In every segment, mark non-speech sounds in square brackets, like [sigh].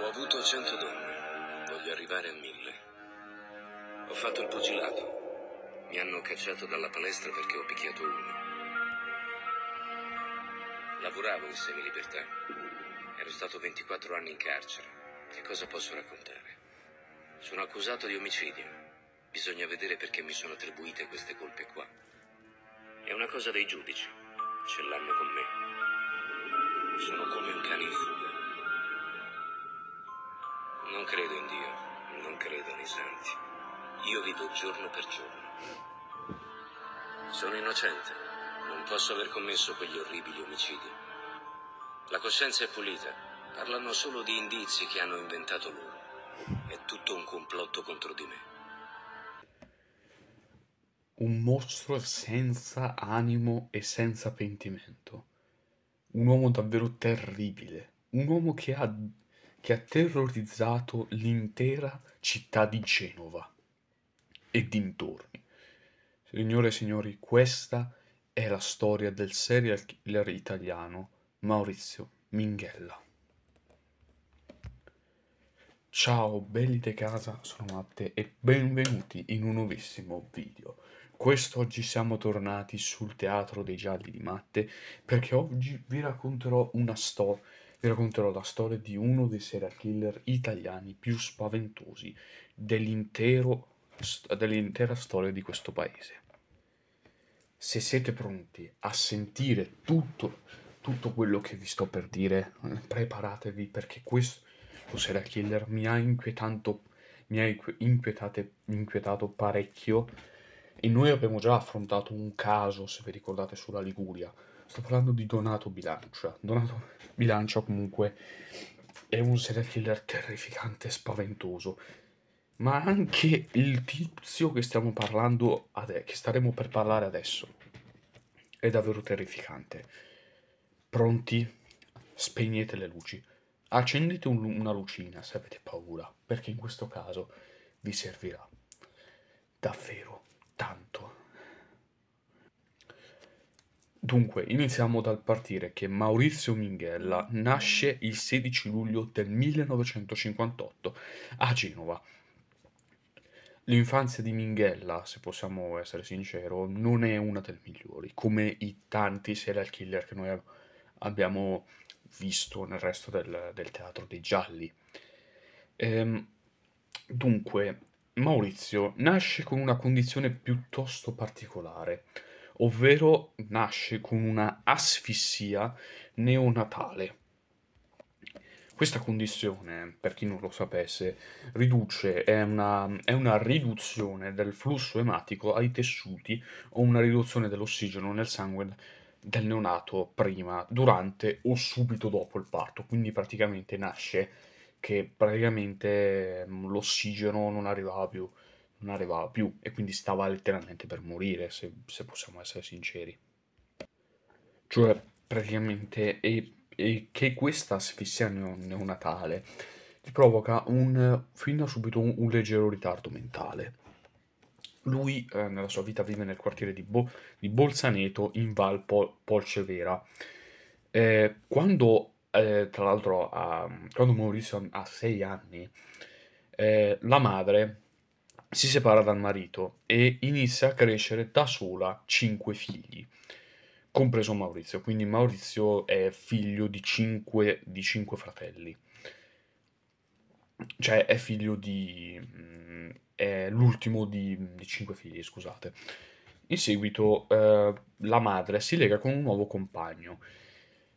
Ho avuto cento donne, voglio arrivare a mille. Ho fatto il pugilato. Mi hanno cacciato dalla palestra perché ho picchiato uno. Lavoravo in semilibertà. Ero stato 24 anni in carcere. Che cosa posso raccontare? Sono accusato di omicidio. Bisogna vedere perché mi sono attribuite queste colpe qua. È una cosa dei giudici. Ce l'hanno con me. Sono come un cane in fuga. Non credo in Dio, non credo nei santi. Io vivo giorno per giorno. Sono innocente, non posso aver commesso quegli orribili omicidi. La coscienza è pulita, parlano solo di indizi che hanno inventato loro. È tutto un complotto contro di me. Un mostro senza animo e senza pentimento. Un uomo davvero terribile. Un uomo che ha che ha terrorizzato l'intera città di Genova e dintorni. Signore e signori, questa è la storia del serial killer italiano Maurizio Minghella. Ciao belli di casa, sono Matte e benvenuti in un nuovissimo video. Quest'oggi siamo tornati sul teatro dei gialli di Matte perché oggi vi racconterò una storia vi racconterò la storia di uno dei serial killer italiani più spaventosi dell'intera storia di questo paese. Se siete pronti a sentire tutto, tutto quello che vi sto per dire, eh, preparatevi perché questo serial killer mi ha inquietato, mi ha inquietato parecchio e noi abbiamo già affrontato un caso, se vi ricordate, sulla Liguria Sto parlando di Donato Bilancia. Donato Bilancia comunque è un serial killer terrificante e spaventoso. Ma anche il tizio che stiamo parlando adesso, che staremo per parlare adesso, è davvero terrificante. Pronti? Spegnete le luci. Accendete un, una lucina se avete paura, perché in questo caso vi servirà davvero tanto. Dunque, iniziamo dal partire che Maurizio Minghella nasce il 16 luglio del 1958 a Genova. L'infanzia di Minghella, se possiamo essere sinceri, non è una delle migliori, come i tanti serial killer che noi abbiamo visto nel resto del, del teatro dei gialli. Ehm, dunque, Maurizio nasce con una condizione piuttosto particolare ovvero nasce con una asfissia neonatale. Questa condizione, per chi non lo sapesse, riduce, è, una, è una riduzione del flusso ematico ai tessuti o una riduzione dell'ossigeno nel sangue del neonato prima, durante o subito dopo il parto. Quindi praticamente nasce che praticamente mm, l'ossigeno non arrivava più non arrivava più e quindi stava letteralmente per morire, se, se possiamo essere sinceri. Cioè, praticamente, e, e che questa asfissia neonatale gli provoca un, fin da subito un, un leggero ritardo mentale. Lui eh, nella sua vita vive nel quartiere di, Bo- di Bolzaneto in Val Pol- Polcevera. Eh, quando, eh, tra l'altro, a, quando Maurizio ha sei anni, eh, la madre si separa dal marito e inizia a crescere da sola cinque figli, compreso Maurizio. Quindi Maurizio è figlio di cinque, di cinque fratelli. Cioè è figlio di... Mm, è l'ultimo di, di cinque figli, scusate. In seguito eh, la madre si lega con un nuovo compagno.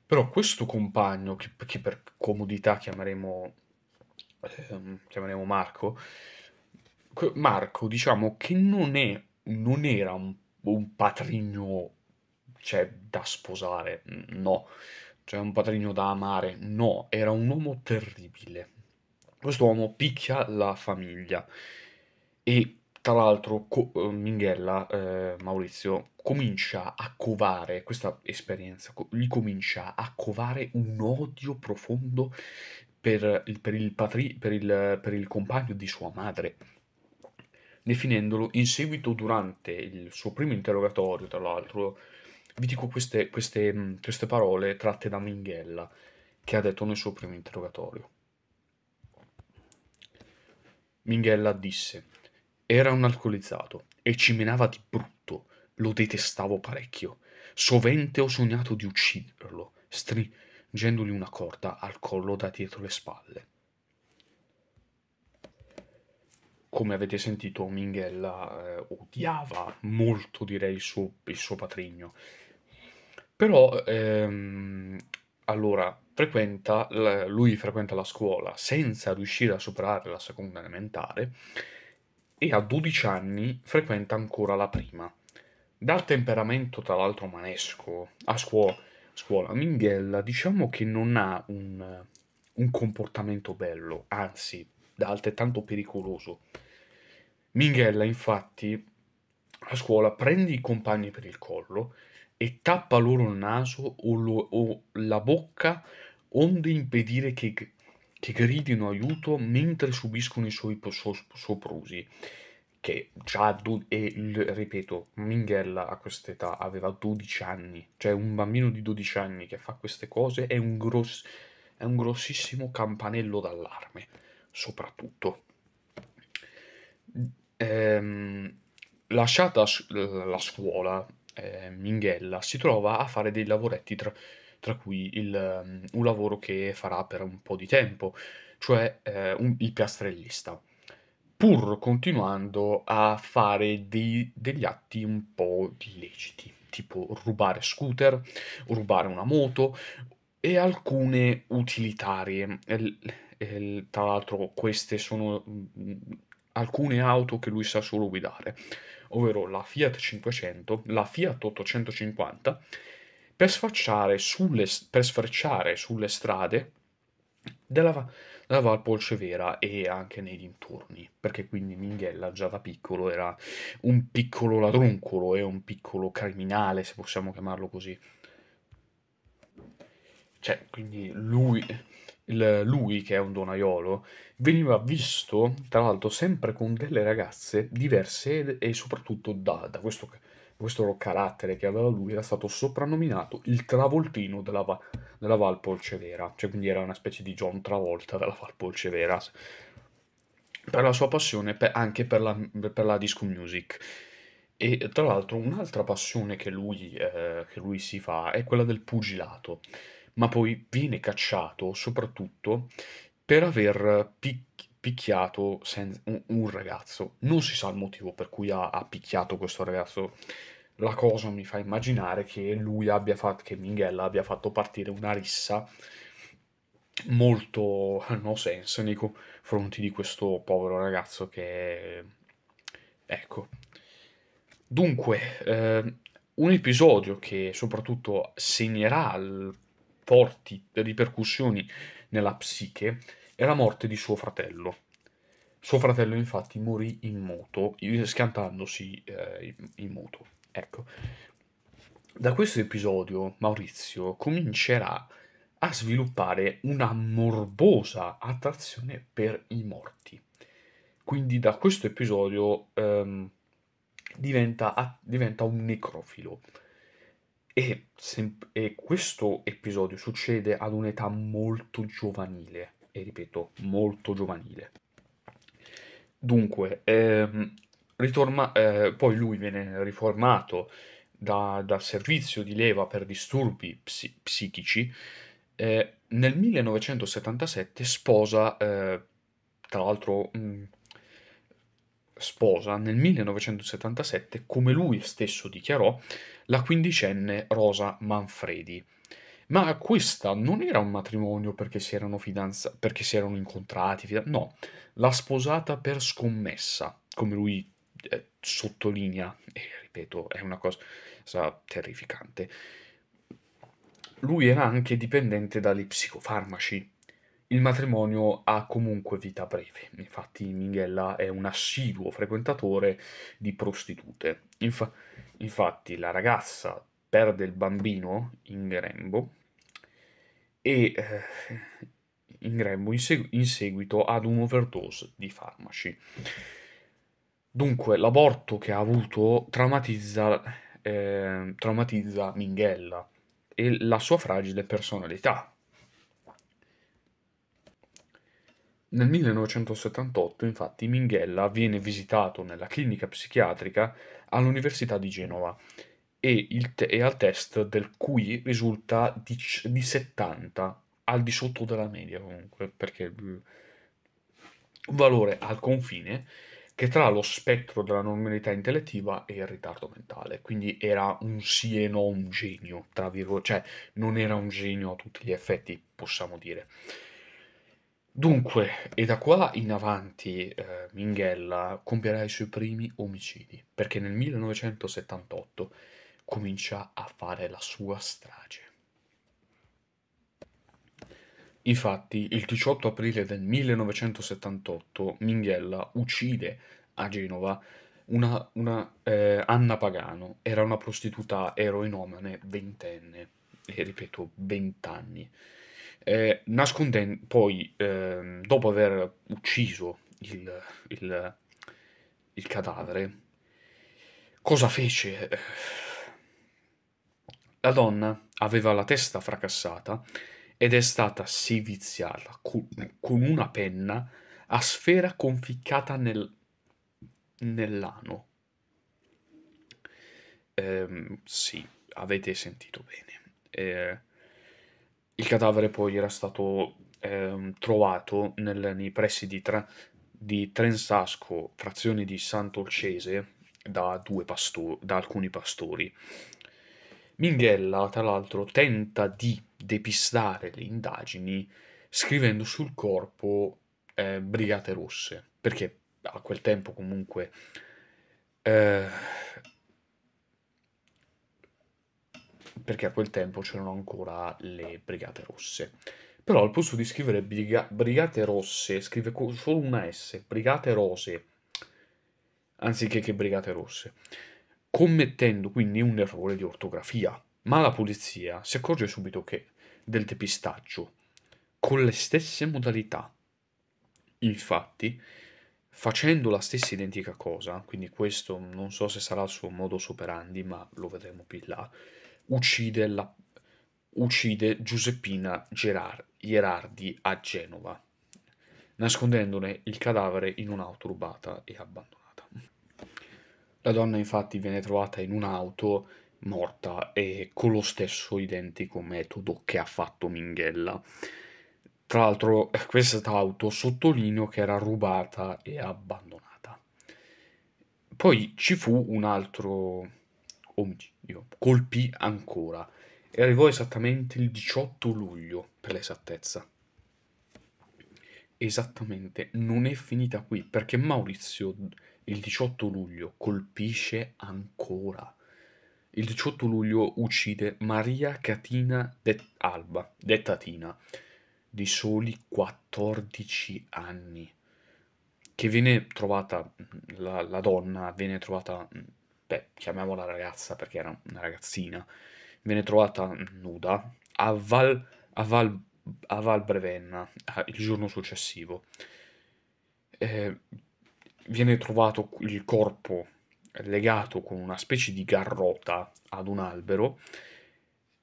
Però questo compagno, che, che per comodità chiameremo, ehm, chiameremo Marco, Marco, diciamo che non, è, non era un, un patrigno cioè, da sposare, mm, no, cioè un patrigno da amare, no, era un uomo terribile. Questo uomo picchia la famiglia e tra l'altro co- eh, Minghella, eh, Maurizio, comincia a covare, questa esperienza co- gli comincia a covare un odio profondo per il, per il, patri- per il, per il compagno di sua madre definendolo in seguito durante il suo primo interrogatorio, tra l'altro, vi dico queste, queste, queste parole tratte da Minghella, che ha detto nel suo primo interrogatorio. Minghella disse, era un alcolizzato e ci menava di brutto, lo detestavo parecchio. Sovente ho sognato di ucciderlo, stringendogli una corda al collo da dietro le spalle. come avete sentito, Minghella eh, odiava molto, direi, il suo, il suo patrigno. Però, ehm, allora, frequenta, lui frequenta la scuola senza riuscire a superare la seconda elementare e a 12 anni frequenta ancora la prima. Dal temperamento, tra l'altro, manesco, a scuola, scuola Minghella diciamo che non ha un, un comportamento bello, anzi altrettanto pericoloso. Minghella, infatti, a scuola prende i compagni per il collo e tappa loro il naso o, lo, o la bocca onde impedire che, che, gridino aiuto mentre subiscono i suoi soprusi. Che già, do- e ripeto, Minghella a quest'età aveva 12 anni, cioè un bambino di 12 anni che fa queste cose è un, gross- è un grossissimo campanello d'allarme soprattutto. Ehm, lasciata la scuola, eh, Minghella si trova a fare dei lavoretti, tra, tra cui il, ehm, un lavoro che farà per un po' di tempo, cioè eh, un, il piastrellista, pur continuando a fare dei, degli atti un po' illeciti, tipo rubare scooter, rubare una moto e alcune utilitarie. L- tra l'altro queste sono mm, alcune auto che lui sa solo guidare, ovvero la Fiat 500, la Fiat 850, per sfrecciare sulle, per sfrecciare sulle strade della, della Val Polcevera e anche nei dintorni, perché quindi Minghella già da piccolo era un piccolo ladruncolo e un piccolo criminale, se possiamo chiamarlo così. Cioè, quindi lui lui, che è un donaiolo, veniva visto, tra l'altro, sempre con delle ragazze diverse e, soprattutto da, da questo, questo carattere che aveva lui, era stato soprannominato il travoltino della, va- della Valpolcevera, cioè quindi era una specie di John Travolta della Valpolcevera, per la sua passione per, anche per la, per la disco music. E tra l'altro un'altra passione che lui, eh, che lui si fa è quella del pugilato ma poi viene cacciato soprattutto per aver pic- picchiato un, ragazzo. Non si sa il motivo per cui ha, ha, picchiato questo ragazzo. La cosa mi fa immaginare che lui abbia fatto, che Minghella abbia fatto partire una rissa molto no sense nei confronti di questo povero ragazzo che... Ecco. Dunque, eh, un episodio che soprattutto segnerà il forti ripercussioni nella psiche è la morte di suo fratello. Suo fratello infatti morì in moto, eh, schiantandosi eh, in moto. Ecco. Da questo episodio Maurizio comincerà a sviluppare una morbosa attrazione per i morti. Quindi da questo episodio ehm, diventa, diventa un necrofilo. E, se, e questo episodio succede ad un'età molto giovanile, e ripeto, molto giovanile. Dunque, ehm, ritorma, eh, poi lui viene riformato da, dal servizio di leva per disturbi psi, psichici. Eh, nel 1977 sposa, eh, tra l'altro, mh, mm, sposa nel 1977, come lui stesso dichiarò, la quindicenne Rosa Manfredi. Ma questa non era un matrimonio perché si erano, fidanza- perché si erano incontrati, fidanz- no, l'ha sposata per scommessa, come lui eh, sottolinea, e ripeto, è una cosa terrificante. Lui era anche dipendente dagli psicofarmaci, il matrimonio ha comunque vita breve, infatti Minghella è un assiduo frequentatore di prostitute. Infa- infatti la ragazza perde il bambino in grembo e eh, in grembo in, seg- in seguito ad un'overdose di farmaci. Dunque l'aborto che ha avuto traumatizza, eh, traumatizza Minghella e la sua fragile personalità Nel 1978 infatti Minghella viene visitato nella clinica psichiatrica all'Università di Genova e, te- e al test del cui risulta di, c- di 70, al di sotto della media comunque, perché un mm, valore al confine che tra lo spettro della normalità intellettiva e il ritardo mentale, quindi era un sì e no un genio, tra virgolette, cioè non era un genio a tutti gli effetti, possiamo dire. Dunque, e da qua in avanti eh, Minghella compierà i suoi primi omicidi, perché nel 1978 comincia a fare la sua strage. Infatti, il 18 aprile del 1978 Minghella uccide a Genova una, una eh, Anna Pagano, era una prostituta eroinomane ventenne, e ripeto, vent'anni. anni eh, nascondendo poi, eh, dopo aver ucciso il, il, il cadavere, cosa fece? La donna aveva la testa fracassata ed è stata seviziata con, con una penna a sfera conficcata nel, nell'ano. Ehm, sì, avete sentito bene. Eh, il cadavere poi era stato eh, trovato nel, nei pressi di, tra, di, Trensasco, frazione di Sant'Olcese, da, pasto, da alcuni pastori. Minghella, tra l'altro, tenta di depistare le indagini scrivendo sul corpo eh, Brigate Rosse, perché a quel tempo comunque eh, perché a quel tempo c'erano ancora le Brigate Rosse. Però al posto di scrivere briga- Brigate Rosse, scrive co- solo una S, Brigate Rose, anziché che Brigate Rosse, commettendo quindi un errore di ortografia. Ma la polizia si accorge subito che del depistaggio con le stesse modalità. Infatti, facendo la stessa identica cosa, quindi questo non so se sarà il suo modo superandi, ma lo vedremo più là uccide, la, uccide Giuseppina Gerard, Gerardi a Genova, nascondendone il cadavere in un'auto rubata e abbandonata. La donna infatti viene trovata in un'auto morta e con lo stesso identico metodo che ha fatto Minghella. Tra l'altro questa auto sottolineo che era rubata e abbandonata. Poi ci fu un altro Oh mio Dio, colpì ancora e arrivò esattamente il 18 luglio, per l'esattezza. Esattamente, non è finita qui, perché Maurizio il 18 luglio colpisce ancora. Il 18 luglio uccide Maria Catina Det- Alba, detta Tina, di soli 14 anni, che viene trovata, la, la donna viene trovata beh, chiamiamola ragazza perché era una ragazzina, viene trovata nuda a Val, a Val, a Val Brevenna eh, il giorno successivo. Eh, viene trovato il corpo legato con una specie di garrota ad un albero,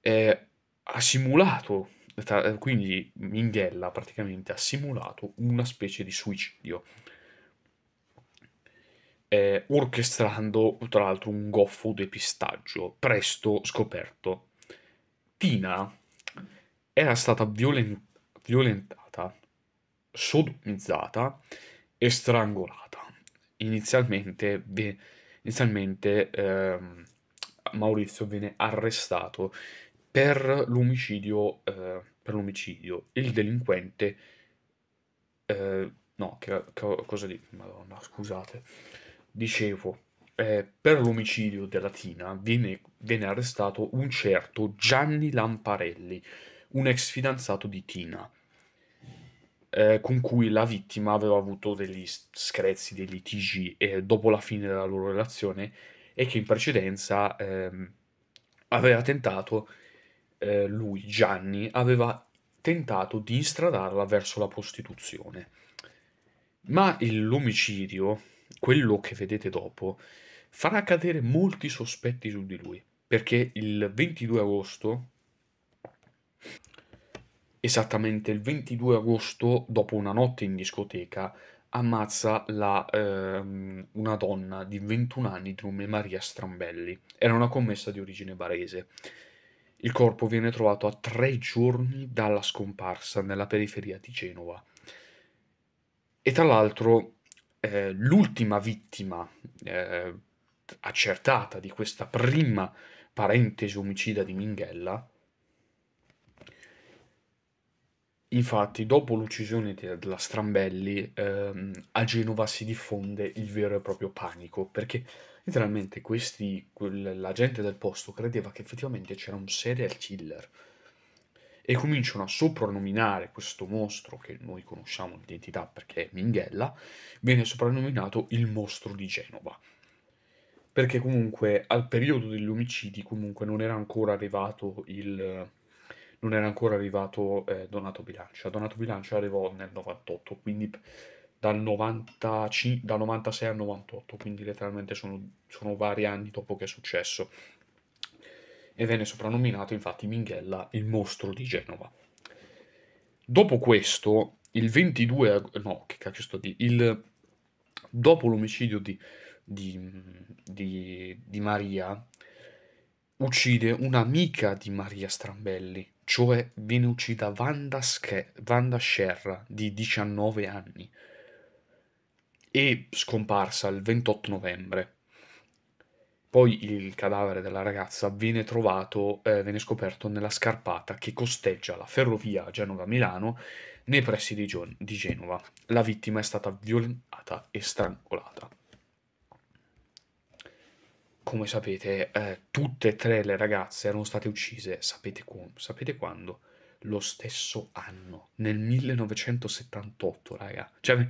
eh, ha simulato, tra, quindi Minghella praticamente ha simulato una specie di suicidio eh, orchestrando tra l'altro un goffo depistaggio, presto scoperto. Tina era stata violen- violentata, sodomizzata e strangolata. Inizialmente, ve- inizialmente eh, Maurizio viene arrestato per l'omicidio, eh, per l'omicidio. Il delinquente... Eh, no, che, che, cosa dico? Madonna, scusate Dicevo, eh, per l'omicidio della Tina viene, viene arrestato un certo Gianni Lamparelli, un ex fidanzato di Tina, eh, con cui la vittima aveva avuto degli screzi, dei litigi eh, dopo la fine della loro relazione e che in precedenza ehm, aveva tentato, eh, lui Gianni, aveva tentato di instradarla verso la prostituzione. Ma l'omicidio quello che vedete dopo farà cadere molti sospetti su di lui, perché il 22 agosto, esattamente il 22 agosto, dopo una notte in discoteca, ammazza la, ehm, una donna di 21 anni di nome Maria Strambelli. Era una commessa di origine barese. Il corpo viene trovato a tre giorni dalla scomparsa nella periferia di Genova. E tra l'altro eh, l'ultima vittima eh, accertata di questa prima parentesi omicida di Minghella, infatti dopo l'uccisione della Strambelli ehm, a Genova si diffonde il vero e proprio panico, perché letteralmente questi, quel, la gente del posto credeva che effettivamente c'era un serial killer, e cominciano a soprannominare questo mostro, che noi conosciamo l'identità perché è Minghella, viene soprannominato il mostro di Genova. Perché comunque al periodo degli omicidi comunque non era ancora arrivato il, non era ancora arrivato eh, Donato Bilancia. Donato Bilancia arrivò nel 98, quindi dal, 95, dal 96 al 98, quindi letteralmente sono, sono vari anni dopo che è successo e venne soprannominato infatti Minghella il mostro di Genova. Dopo questo, il 22 no, che cacchio sto di il dopo l'omicidio di, di, di, di Maria uccide un'amica di Maria Strambelli, cioè viene uccisa Vanda, Scher- Wanda Scherra di 19 anni e scomparsa il 28 novembre. Poi il cadavere della ragazza viene trovato, eh, viene scoperto nella scarpata che costeggia la ferrovia Genova-Milano nei pressi di, Gen- di Genova. La vittima è stata violentata e strangolata come sapete, eh, tutte e tre le ragazze erano state uccise, sapete, qu- sapete, quando? Lo stesso anno, nel 1978, raga. Cioè,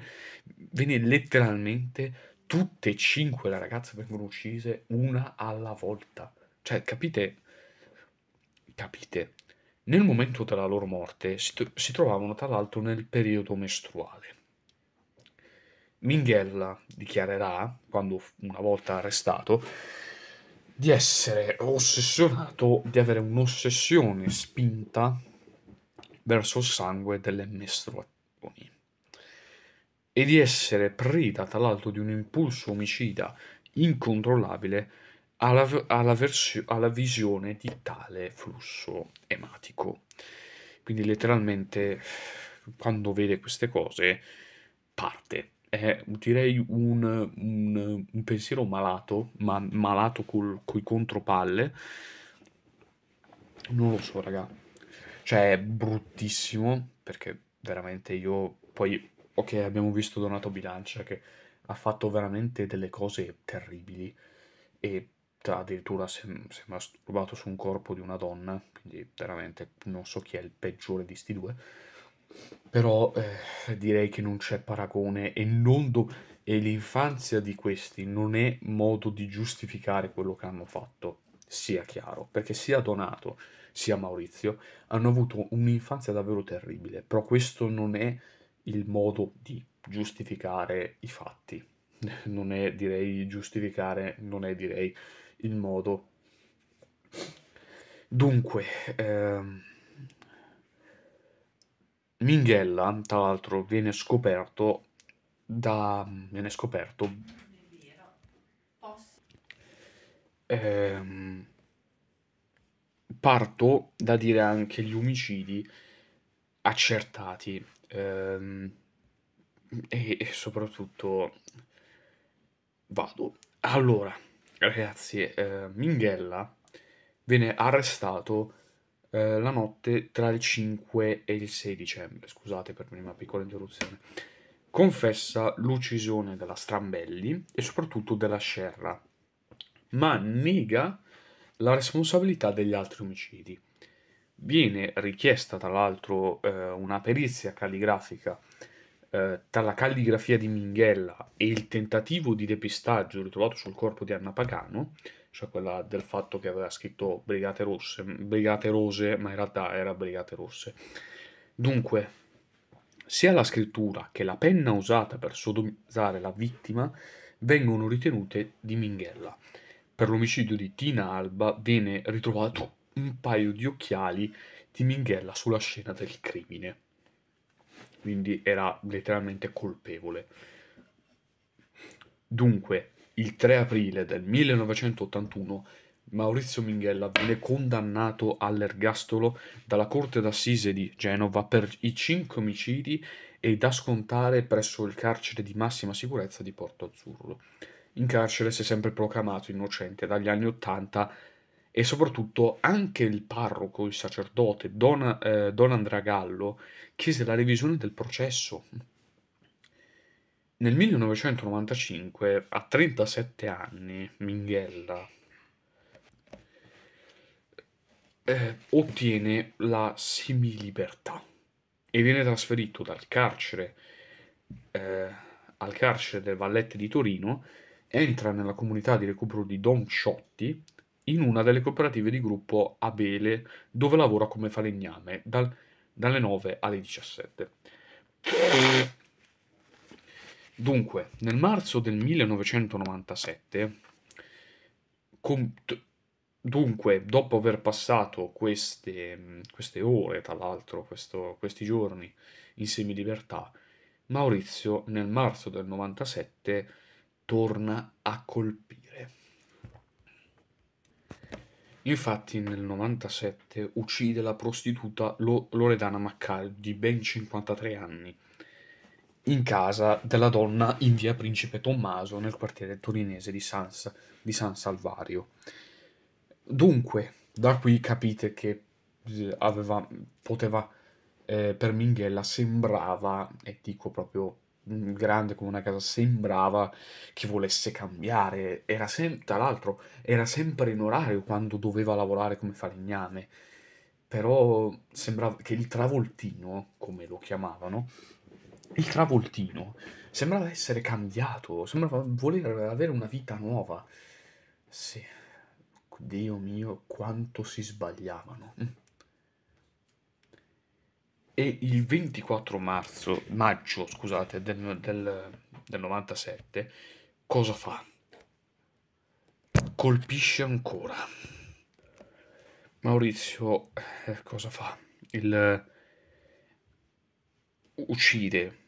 ve ne letteralmente tutte e cinque le ragazze vengono uccise una alla volta. Cioè, capite? Capite? Nel momento della loro morte si, tro- si trovavano tra l'altro nel periodo mestruale. Minghella dichiarerà, quando una volta arrestato, di essere ossessionato, di avere un'ossessione spinta verso il sangue delle mestruazioni e di essere preda tra l'altro di un impulso omicida incontrollabile alla, alla, versio, alla visione di tale flusso ematico. Quindi letteralmente quando vede queste cose parte. È direi un, un, un pensiero malato, ma malato col, coi contropalle. Non lo so, raga. Cioè, è bruttissimo, perché veramente io... Poi ok, abbiamo visto Donato Bilancia che ha fatto veramente delle cose terribili e addirittura si è masturbato su un corpo di una donna, quindi veramente non so chi è il peggiore di sti due, però eh, direi che non c'è paragone e, e l'infanzia di questi non è modo di giustificare quello che hanno fatto, sia chiaro, perché sia Donato sia Maurizio hanno avuto un'infanzia davvero terribile, però questo non è il modo di giustificare i fatti, [laughs] non è direi giustificare, non è direi il modo. Dunque, ehm, Minghella, tra l'altro, viene scoperto da... viene scoperto... Ehm, parto da dire anche gli omicidi accertati ehm, e, soprattutto vado. Allora, ragazzi, eh, Minghella viene arrestato eh, la notte tra il 5 e il 6 dicembre. Scusate per prima piccola interruzione. Confessa l'uccisione della Strambelli e soprattutto della Scerra, ma nega la responsabilità degli altri omicidi. Viene richiesta tra l'altro eh, una perizia calligrafica eh, tra la calligrafia di Minghella e il tentativo di depistaggio ritrovato sul corpo di Anna Pagano, cioè quella del fatto che aveva scritto Brigate, Rosse, Brigate Rose, ma in realtà era Brigate Rosse. Dunque, sia la scrittura che la penna usata per sodomizzare la vittima vengono ritenute di Minghella. Per l'omicidio di Tina Alba viene ritrovato un paio di occhiali di Minghella sulla scena del crimine. Quindi era letteralmente colpevole. Dunque, il 3 aprile del 1981 Maurizio Minghella viene condannato all'ergastolo dalla Corte d'Assise di Genova per i cinque omicidi e da scontare presso il carcere di massima sicurezza di Porto Azzurro. In carcere si è sempre proclamato innocente dagli anni 80 e soprattutto anche il parroco, il sacerdote, Don, eh, Don Andrea Gallo, chiese la revisione del processo. Nel 1995, a 37 anni, Minghella eh, ottiene la semilibertà e viene trasferito dal carcere, eh, al carcere del Vallette di Torino, entra nella comunità di recupero di Don Sciotti, in una delle cooperative di gruppo Abele, dove lavora come falegname dal, dalle 9 alle 17. Dunque, nel marzo del 1997, con... dunque, dopo aver passato queste, queste ore, tra l'altro, questi giorni in semilibertà, Maurizio nel marzo del 97 torna a colpire Infatti nel 97 uccide la prostituta Loredana Maccari di ben 53 anni in casa della donna in via Principe Tommaso nel quartiere torinese di San, di San Salvario. Dunque, da qui capite che eh, aveva, poteva, eh, per Minghella sembrava, e dico proprio grande come una casa, sembrava che volesse cambiare. Era sem- tra l'altro, era sempre in orario quando doveva lavorare come falegname. Però sembrava che il travoltino, come lo chiamavano, il travoltino sembrava essere cambiato, sembrava voler avere una vita nuova. Sì, Dio mio, quanto si sbagliavano e il 24 marzo, maggio scusate, del, del, del 97, cosa fa? Colpisce ancora. Maurizio eh, cosa fa? Il, uccide,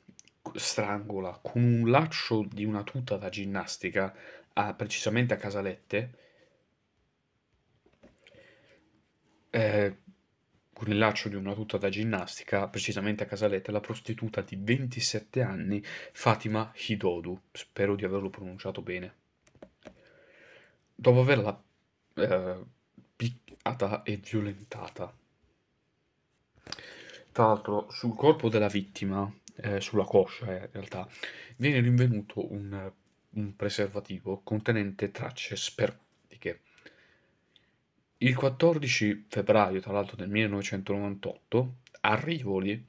strangola con un laccio di una tuta da ginnastica, a, precisamente a Casalette, eh, con il laccio di una tuta da ginnastica, precisamente a Casaletta, la prostituta di 27 anni Fatima Hidodu. Spero di averlo pronunciato bene. Dopo averla eh, picchiata e violentata. Tra l'altro, sul corpo della vittima, eh, sulla coscia eh, in realtà, viene rinvenuto un, un preservativo contenente tracce spermatiche il 14 febbraio, tra l'altro, del 1998, a Rivoli,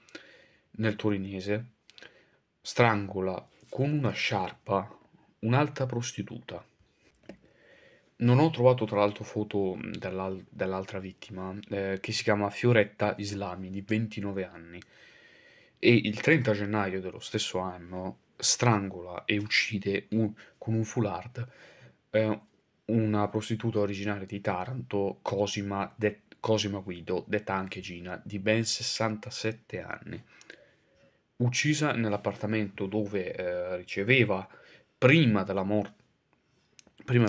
nel torinese, strangola con una sciarpa un'altra prostituta. Non ho trovato tra l'altro foto mm, dell'al- dell'altra vittima, eh, che si chiama Fioretta Islami, di 29 anni, e il 30 gennaio dello stesso anno strangola e uccide un- con un foulard eh, una prostituta originaria di Taranto, Cosima, de- Cosima Guido, detta anche Gina, di ben 67 anni, uccisa nell'appartamento dove eh, riceveva prima della morte. Prima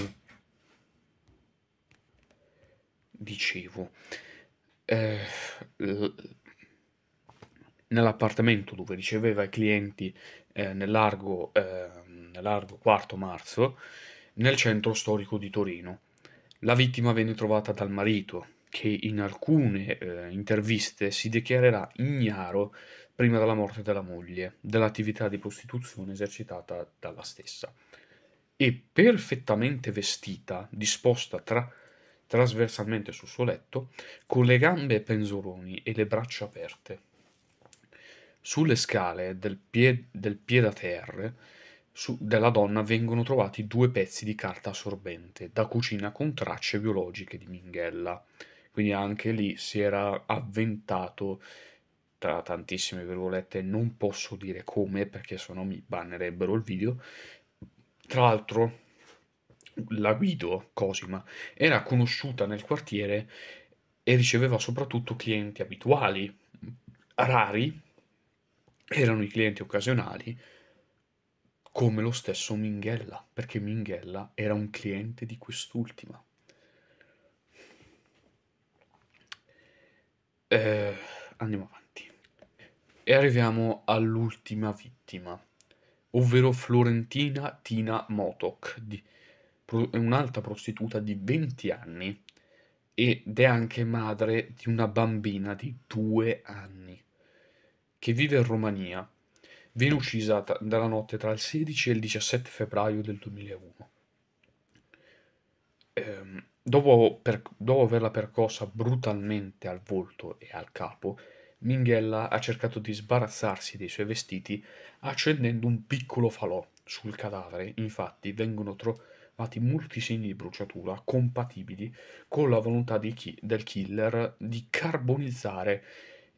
dicevo, eh, l- nell'appartamento dove riceveva i clienti eh, nel, largo, ehm, nel largo 4 marzo, nel centro storico di Torino. La vittima venne trovata dal marito, che in alcune eh, interviste si dichiarerà ignaro prima della morte della moglie dell'attività di prostituzione esercitata dalla stessa. E perfettamente vestita, disposta tra trasversalmente sul suo letto, con le gambe penzoloni e le braccia aperte. Sulle scale del, pie- del terra su, della donna vengono trovati due pezzi di carta assorbente da cucina con tracce biologiche di Minghella. Quindi anche lì si era avventato, tra tantissime virgolette, non posso dire come perché sennò mi bannerebbero il video. Tra l'altro, la Guido Cosima era conosciuta nel quartiere e riceveva soprattutto clienti abituali, rari, erano i clienti occasionali come lo stesso Minghella, perché Minghella era un cliente di quest'ultima. Eh, andiamo avanti. E arriviamo all'ultima vittima, ovvero Florentina Tina Motok, di, pro, un'altra prostituta di 20 anni ed è anche madre di una bambina di 2 anni che vive in Romania viene uccisa dalla notte tra il 16 e il 17 febbraio del 2001. Ehm, dopo, per, dopo averla percossa brutalmente al volto e al capo, Minghella ha cercato di sbarazzarsi dei suoi vestiti accendendo un piccolo falò sul cadavere. Infatti vengono trovati molti segni di bruciatura compatibili con la volontà chi- del killer di carbonizzare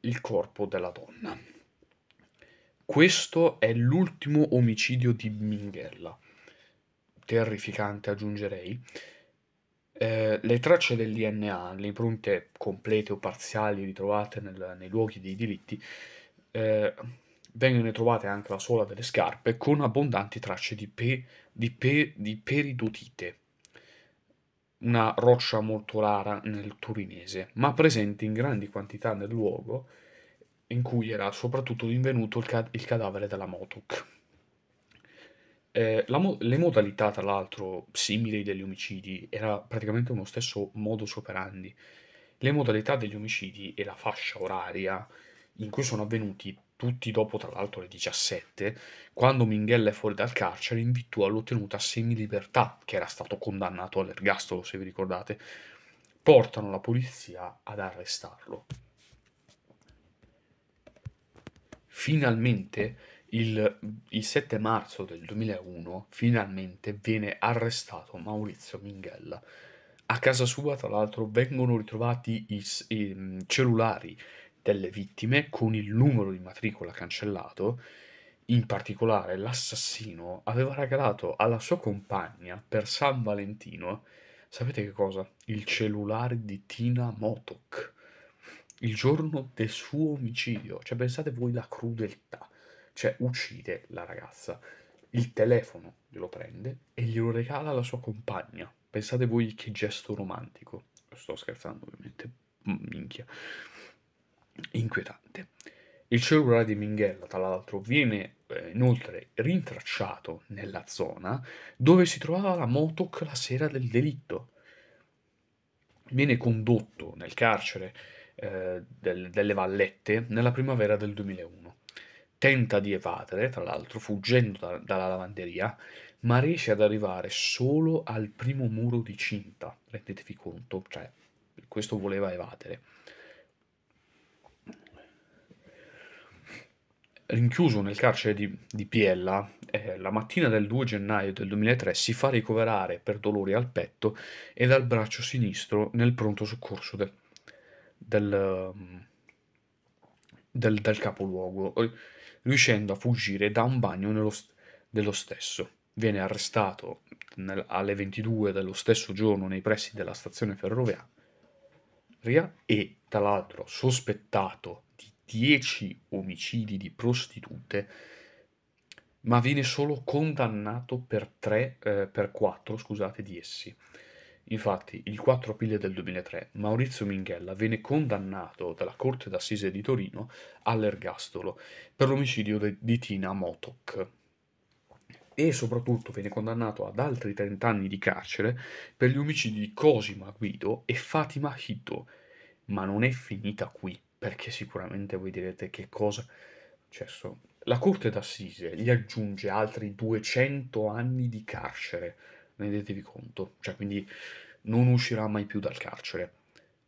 il corpo della donna. Questo è l'ultimo omicidio di Minghella. Terrificante, aggiungerei. Eh, le tracce del DNA, le impronte complete o parziali ritrovate nel, nei luoghi dei delitti, eh, vengono trovate anche la suola delle scarpe con abbondanti tracce di, pe, di, pe, di peridotite, una roccia molto rara nel turinese, ma presente in grandi quantità nel luogo in cui era soprattutto rinvenuto il, ca- il cadavere della Motuk. Eh, mo- le modalità, tra l'altro, simili degli omicidi, era praticamente uno stesso modus operandi. Le modalità degli omicidi e la fascia oraria in cui sono avvenuti tutti dopo tra l'altro le 17, quando Minghella è fuori dal carcere in virtù all'ottenuta semilibertà, che era stato condannato all'ergastolo, se vi ricordate, portano la polizia ad arrestarlo. finalmente il, il 7 marzo del 2001, finalmente viene arrestato Maurizio Minghella. A casa sua, tra l'altro, vengono ritrovati i, i mm, cellulari delle vittime con il numero di matricola cancellato. In particolare, l'assassino aveva regalato alla sua compagna per San Valentino, sapete che cosa? Il cellulare di Tina Motok il giorno del suo omicidio. Cioè, pensate voi la crudeltà. Cioè, uccide la ragazza, il telefono glielo prende e glielo regala alla sua compagna. Pensate voi che gesto romantico. Sto scherzando, ovviamente. Minchia. Inquietante. Il cellulare di Minghella, tra l'altro, viene eh, inoltre rintracciato nella zona dove si trovava la motoc la sera del delitto. Viene condotto nel carcere eh, del, delle vallette nella primavera del 2001. Tenta di evadere, tra l'altro, fuggendo da, dalla lavanderia, ma riesce ad arrivare solo al primo muro di cinta, rendetevi conto, cioè questo voleva evadere. Rinchiuso nel carcere di, di Piella, eh, la mattina del 2 gennaio del 2003 si fa ricoverare per dolori al petto e dal braccio sinistro nel pronto soccorso del del, mm, del, del capoluogo, eh, riuscendo a fuggire da un bagno nello, dello stesso. Viene arrestato nel, alle 22 dello stesso giorno nei pressi della stazione ferroviaria e, tra l'altro, sospettato di 10 omicidi di prostitute, ma viene solo condannato per, 3, eh, per 4 scusate, di essi. Infatti, il 4 aprile del 2003 Maurizio Minghella viene condannato dalla Corte d'Assise di Torino all'ergastolo per l'omicidio di Tina Motok e soprattutto viene condannato ad altri 30 anni di carcere per gli omicidi di Cosima Guido e Fatima Hito. Ma non è finita qui, perché sicuramente voi direte che cosa è successo. La Corte d'Assise gli aggiunge altri 200 anni di carcere rendetevi conto, cioè quindi non uscirà mai più dal carcere.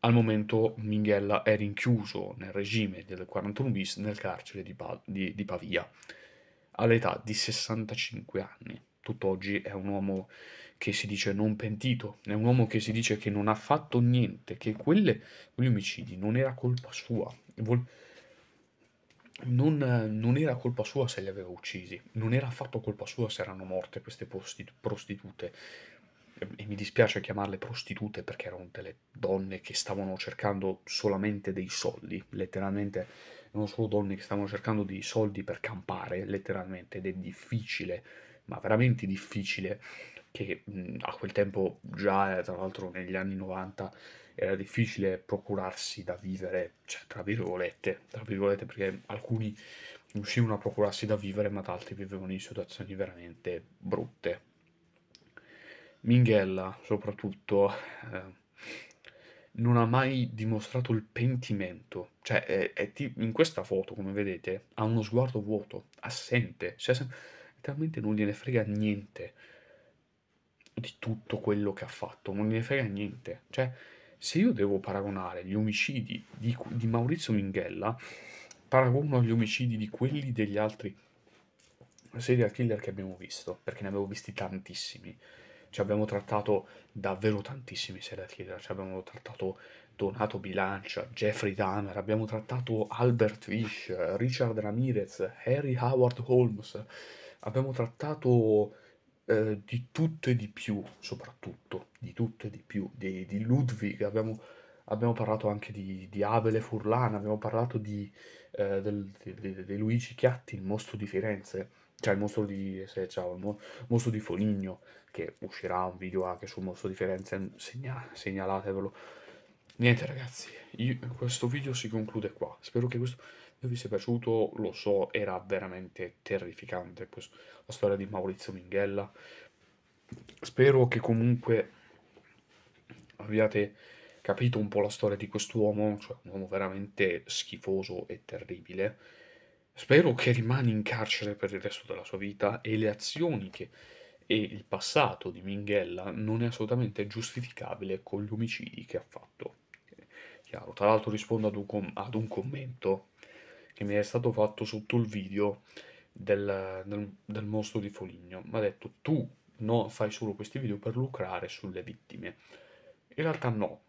Al momento Minghella è rinchiuso nel regime del 41 bis nel carcere di, pa- di, di Pavia, all'età di 65 anni. Tutt'oggi è un uomo che si dice non pentito, è un uomo che si dice che non ha fatto niente, che quelle, quegli omicidi non era colpa sua. Vol- non, non, era colpa sua se li aveva uccisi, non era affatto colpa sua se erano morte queste prostitute. E mi dispiace chiamarle prostitute perché erano delle donne che stavano cercando solamente dei soldi, letteralmente, Erano solo donne che stavano cercando dei soldi per campare, letteralmente, ed è difficile, ma veramente difficile, che a quel tempo già, tra l'altro negli anni 90, era difficile procurarsi da vivere, cioè, tra virgolette, tra virgolette perché alcuni riuscivano a procurarsi da vivere, ma altri vivevano in situazioni veramente brutte. Minghella, soprattutto, eh, non ha mai dimostrato il pentimento. Cioè, è, è tipo, in questa foto, come vedete, ha uno sguardo vuoto, assente. Cioè, se, letteralmente non gliene frega niente di tutto quello che ha fatto. Non gliene frega niente. Cioè, se io devo paragonare gli omicidi di, di Maurizio Minghella, paragono agli omicidi di quelli degli altri serial killer che abbiamo visto, perché ne abbiamo visti tantissimi. Ci cioè, abbiamo trattato davvero tantissimi serial killer, ci cioè, abbiamo trattato Donato Bilancia, Jeffrey Dahmer, abbiamo trattato Albert Fish, Richard Ramirez, Harry Howard Holmes, abbiamo trattato eh, di tutto e di più, soprattutto di tutto e di più, di, di Ludwig, abbiamo, abbiamo, parlato anche di, di Abele Furlan, abbiamo parlato di, eh, del, di, di, Luigi Chiatti, il mostro di Firenze, cioè il mostro di, se, cioè, il mostro di Foligno, che uscirà un video anche sul mostro di Firenze, segna, segnalatevelo. Niente ragazzi, io, questo video si conclude qua, spero che questo e vi sia piaciuto, lo so, era veramente terrificante questo, la storia di Maurizio Minghella. Spero che comunque abbiate capito un po' la storia di quest'uomo, cioè un uomo veramente schifoso e terribile. Spero che rimani in carcere per il resto della sua vita e le azioni che, e il passato di Minghella non è assolutamente giustificabile con gli omicidi che ha fatto. Chiaro, tra l'altro rispondo ad un, com- ad un commento che mi è stato fatto sotto il video del, del, del mostro di Foligno. Mi ha detto tu no, fai solo questi video per lucrare sulle vittime. In realtà no,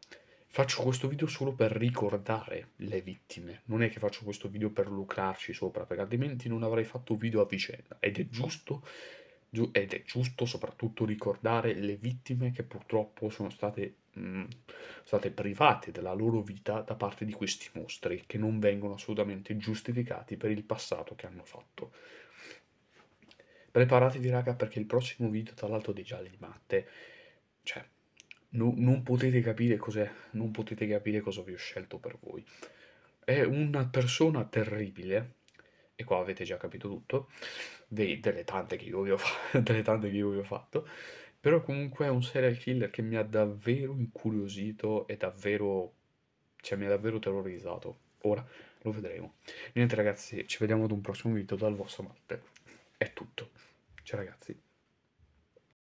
faccio questo video solo per ricordare le vittime. Non è che faccio questo video per lucrarci sopra, perché altrimenti non avrei fatto video a vicenda. Ed è giusto ed è giusto soprattutto ricordare le vittime che purtroppo sono state mh, mm, state private della loro vita da parte di questi mostri che non vengono assolutamente giustificati per il passato che hanno fatto. Preparatevi raga perché il prossimo video tra l'altro dei gialli di matte, cioè no, non potete capire cos'è, non potete capire cosa vi ho scelto per voi. È una persona terribile, e qua avete già capito tutto, dei, delle, tante [laughs] delle tante che io vi ho fatto, però comunque è un serial killer che mi ha davvero incuriosito e davvero... cioè mi ha davvero terrorizzato. Ora lo vedremo. Niente ragazzi, ci vediamo ad un prossimo video dal vostro Matte. È tutto. Ciao ragazzi.